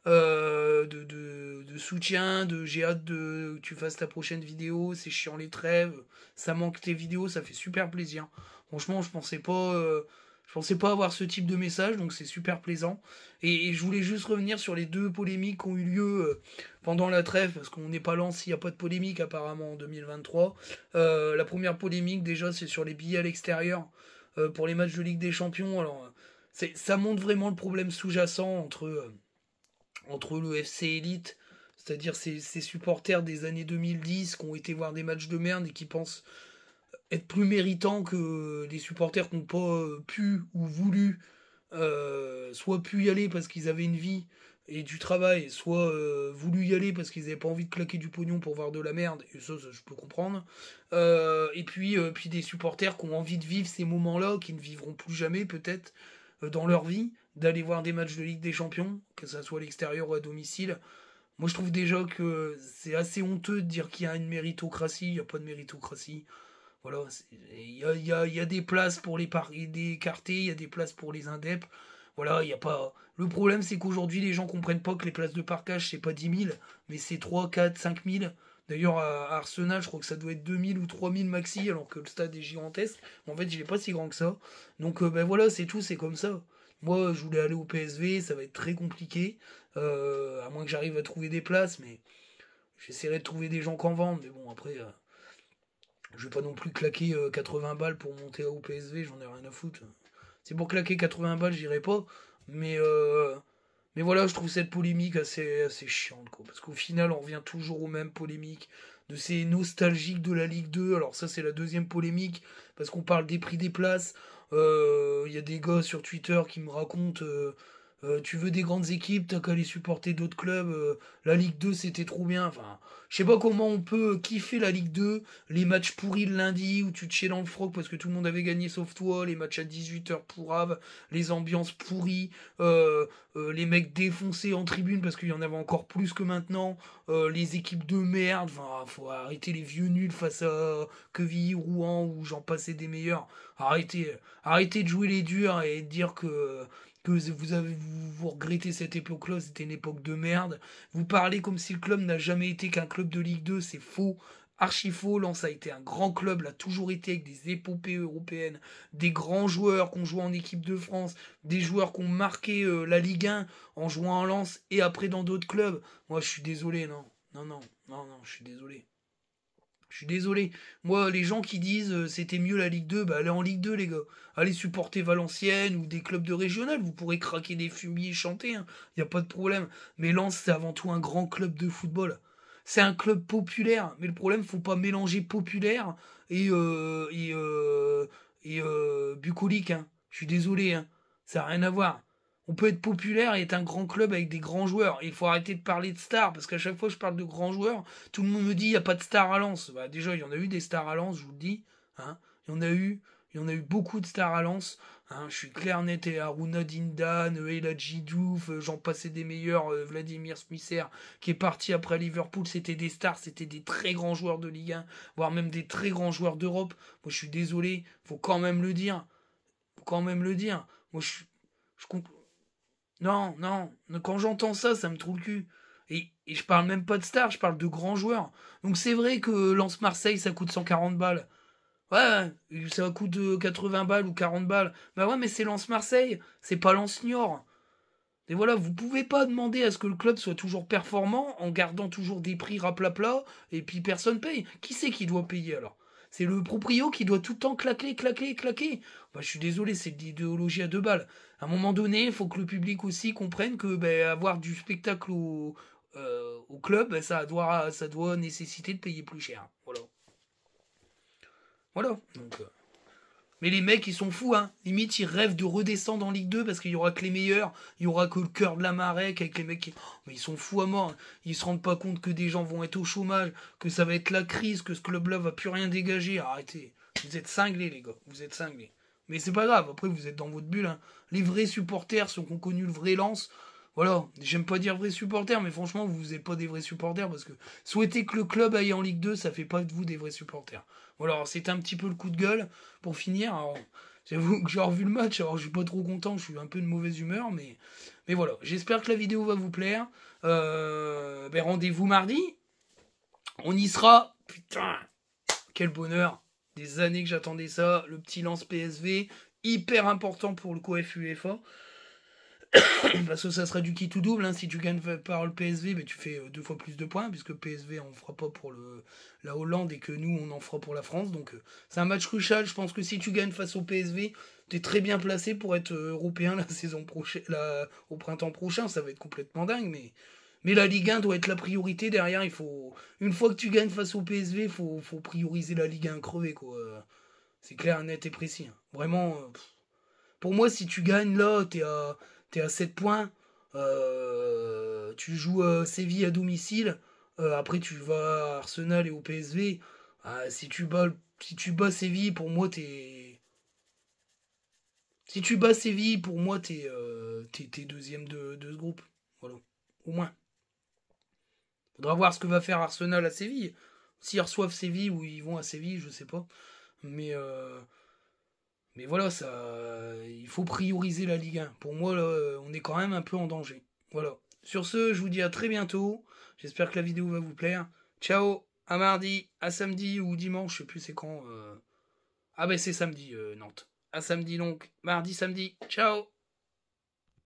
Euh, de, soutien, de j'ai hâte de, que tu fasses ta prochaine vidéo, c'est chiant les trêves, ça manque tes vidéos, ça fait super plaisir. Franchement, je pensais pas, euh, je pensais pas avoir ce type de message, donc c'est super plaisant. Et, je voulais juste revenir sur les deux polémiques qui ont eu lieu euh, pendant la trêve, parce qu'on n'est pas lent s'il n'y a pas de polémique apparemment en 2023. la première polémique déjà, c'est sur les billets à l'extérieur pour les matchs de Ligue des Champions. Alors, ça montre vraiment le problème sous-jacent entre entre le FC Elite, c'est-à-dire ces, supporters des années 2010 qui ont été voir des matchs de merde et qui pensent être plus méritants que des supporters qui n'ont pas euh, pu ou voulu euh, soit pu y aller parce qu'ils avaient une vie et du travail, soit euh, voulu y aller parce qu'ils n'avaient pas envie de claquer du pognon pour voir de la merde, et ça, je peux comprendre. et puis, puis des supporters qui ont envie de vivre ces moments-là, qui ne vivront plus jamais peut-être dans leur vie, d'aller voir des matchs de Ligue des Champions, que ce soit à l'extérieur ou à domicile. Moi, je trouve déjà que c'est assez honteux de dire qu'il y a une méritocratie. Il n'y a pas de méritocratie. Voilà, il y a, des places pour les, des écartés, il y a des places pour les indeps. Voilà, il y a pas. Le problème, c'est qu'aujourd'hui, les gens comprennent pas que les places de parkage, c'est pas 10 000, mais c'est 3, 4, 5 000. D'ailleurs, à Arsenal, je crois que ça doit être 000 ou 000 maxi, alors que le stade est gigantesque. en fait, il n'est pas si grand que ça. Donc, euh, ben voilà, c'est tout, c'est comme ça. Moi, je voulais aller au PSV, ça va être très compliqué, euh, à moins que j'arrive à trouver des places, mais j'essaierai de trouver des gens qu'en vendent. Mais bon, après, je euh, je vais pas non plus claquer 80 euh, balles pour monter au PSV, j'en ai rien à foutre. C'est pour claquer 80 balles, j'irai pas, mais mais voilà, je trouve cette polémique assez, assez chiante, quoi. Parce qu'au final, on revient toujours aux mêmes polémiques de ces nostalgiques de la Ligue 2. Alors ça, c'est la deuxième polémique, parce qu'on parle des prix des places, euh, il y a des gars sur Twitter qui me racontent euh, euh, tu veux des grandes équipes, t'as qu'à aller supporter d'autres clubs, euh, la Ligue 2 c'était trop bien, enfin, je sais pas comment on peut kiffer la Ligue 2, les matchs pourris le lundi où tu te chez dans le froc parce que tout le monde avait gagné sauf toi, les matchs à 18h pourraves, les ambiances pourries, euh, les mecs défoncés en tribune parce qu'il y en avait encore plus que maintenant, les équipes de merde, enfin, faut arrêter les vieux nuls face à Quevilly, Rouen où j'en passais des meilleurs, arrêtez, arrêtez de jouer les durs et de dire que que vous, avez, vous, regrettez cette époque-là, c'était une époque de merde. Vous parlez comme si le club n'a jamais été qu'un club de Ligue 2, c'est faux. Archi faux, Lens a été un grand club, l'a toujours été avec des épopées européennes, des grands joueurs qu'on joué en équipe de France, des joueurs qui ont marqué euh, la Ligue 1 en jouant en Lens et après dans d'autres clubs. Moi je suis désolé, non, non, non, non, non, je suis désolé. Je suis désolé. Moi, les gens qui disent euh, c'était mieux la Ligue 2, bah allez en Ligue 2, les gars. Allez supporter Valenciennes ou des clubs de régional. Vous pourrez craquer des fumiers et chanter. Il hein. n'y a pas de problème. Mais Lens, c'est avant tout un grand club de football. C'est un club populaire. Mais le problème, faut pas mélanger populaire et, euh, et, euh, bucolique. Hein. Je suis désolé. Hein. Ça n'a rien à voir on peut être populaire et être un grand club avec des grands joueurs. il faut arrêter de parler de stars, parce qu'à chaque fois que je parle de grands joueurs, tout le monde me dit il n'y a pas de stars à Lens. Bah, déjà, il y en a eu des stars à Lens, je vous le dis. Hein. Il y en a eu. Il y en a eu beaucoup de stars à Lens. Hein. je suis clair, net et Aruna Dindan, Ela euh, j'en passais des meilleurs, euh, Vladimir Smisser, qui est parti après Liverpool. C'était des stars, c'était des très grands joueurs de Ligue 1, voire même des très grands joueurs d'Europe. Moi, je suis désolé, faut quand même le dire. faut quand même le dire. Moi, je suis. Non, non, quand j'entends ça, ça me trouve le cul. Et, je parle même pas de stars, je parle de grands joueurs. Donc c'est vrai que Lance Marseille, ça coûte 140 balles. Ouais, ça coûte 80 euh, balles ou 40 balles. Bah ouais, mais c'est Lance Marseille, c'est pas Lance Niort. Et voilà, vous pouvez pas demander à ce que le club soit toujours performant en gardant toujours des prix raplapla et puis personne paye. Qui c'est qui doit payer alors c'est le proprio qui doit tout le temps claquer, claquer, claquer. Bah, je suis désolé, c'est de l'idéologie à deux balles. À un moment donné, il faut que le public aussi comprenne que bah, avoir du spectacle au, euh, club, bah, ça, doit, ça doit nécessiter de payer plus cher. Voilà. Voilà. Euh, mais les mecs, ils sont fous, hein. Limite, ils rêvent de redescendre en Ligue 2 parce qu'il y aura que les meilleurs. Il y aura que le cœur de la marée avec les mecs qui. Oh, mais ils sont fous à mort. Hein. Ils se rendent pas compte que des gens vont être au chômage, que ça va être la crise, que ce club-là va plus rien dégager. Arrêtez. Vous êtes cinglés, les gars. Vous êtes cinglés. Mais c'est pas grave. Après, vous êtes dans votre bulle, hein. Les vrais supporters, sont connus connu le vrai lance, voilà, j'aime pas dire vrais supporters, mais franchement, vous n'êtes pas des vrais supporters parce que souhaiter que le club aille en Ligue 2, ça fait pas de vous des vrais supporters. Voilà, c'est un petit peu le coup de gueule pour finir. Alors, J'avoue que j'ai revu le match, alors je suis pas trop content, je suis un peu de mauvaise humeur, mais, mais voilà. J'espère que la vidéo va vous plaire. Euh, ben, rendez-vous mardi. On y sera. Putain, quel bonheur. Des années que j'attendais ça. Le petit lance PSV, hyper important pour le co UEFA. Parce que ça sera du kit tout double. Hein. Si tu gagnes par le PSV, mais tu fais euh, deux fois plus de points, puisque PSV on fera pas pour le, la Hollande et que nous on en fera pour la France. Donc euh, c'est un match crucial. Je pense que si tu gagnes face au PSV, tu es très bien placé pour être euh, européen la saison prochaine, au printemps prochain. Ça va être complètement dingue, mais mais la Ligue 1 doit être la priorité derrière. Il faut une fois que tu gagnes face au PSV, il faut, faut, prioriser la Ligue 1 crevée quoi. C'est clair, net et précis. Hein. Vraiment, pour moi, si tu gagnes là, t'es à t'es à 7 points, euh, tu joues euh, Séville à domicile, euh, après tu vas à Arsenal et au PSV. Ah, si, tu bats, si tu Séville, pour moi, t'es. Si tu bats Séville, pour moi, t'es es, deuxième de, de, ce groupe. Voilà. Au moins. Faudra voir ce que va faire Arsenal à Séville. S'ils reçoivent Séville ou ils vont à Séville, je sais pas. Mais mais voilà, ça, il faut prioriser la Ligue 1. Pour moi, on est quand même un peu en danger. Voilà. Sur ce, je vous dis à très bientôt. J'espère que la vidéo va vous plaire. Ciao, à mardi, à samedi ou dimanche, je sais plus c'est quand. Euh. Ah ben c'est samedi, euh, Nantes. À samedi donc, mardi, samedi. Ciao